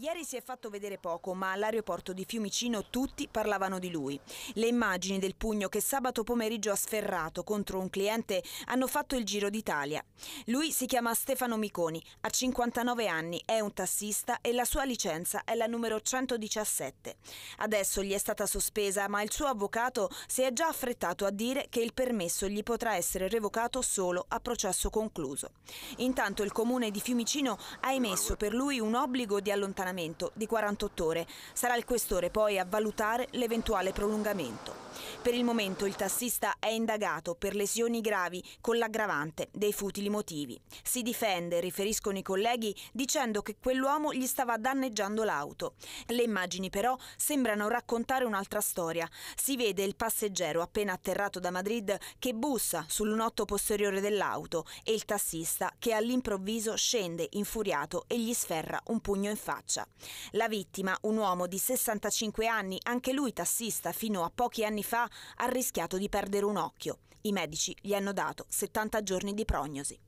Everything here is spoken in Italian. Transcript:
Ieri si è fatto vedere poco, ma all'aeroporto di Fiumicino tutti parlavano di lui. Le immagini del pugno che sabato pomeriggio ha sferrato contro un cliente hanno fatto il giro d'Italia. Lui si chiama Stefano Miconi, ha 59 anni, è un tassista e la sua licenza è la numero 117. Adesso gli è stata sospesa, ma il suo avvocato si è già affrettato a dire che il permesso gli potrà essere revocato solo a processo concluso. Intanto il comune di Fiumicino ha emesso per lui un obbligo di allontanamento allontanamento di 48 ore. Sarà il questore poi a valutare l'eventuale prolungamento. Per il momento il tassista è indagato per lesioni gravi con l'aggravante dei futili motivi. Si difende, riferiscono i colleghi, dicendo che quell'uomo gli stava danneggiando l'auto. Le immagini però sembrano raccontare un'altra storia. Si vede il passeggero appena atterrato da Madrid che bussa sul lunotto posteriore dell'auto e il tassista che all'improvviso scende infuriato e gli sferra un pugno in faccia. La vittima, un uomo di 65 anni, anche lui tassista fino a pochi anni fa, ha rischiato di perdere un occhio. I medici gli hanno dato 70 giorni di prognosi.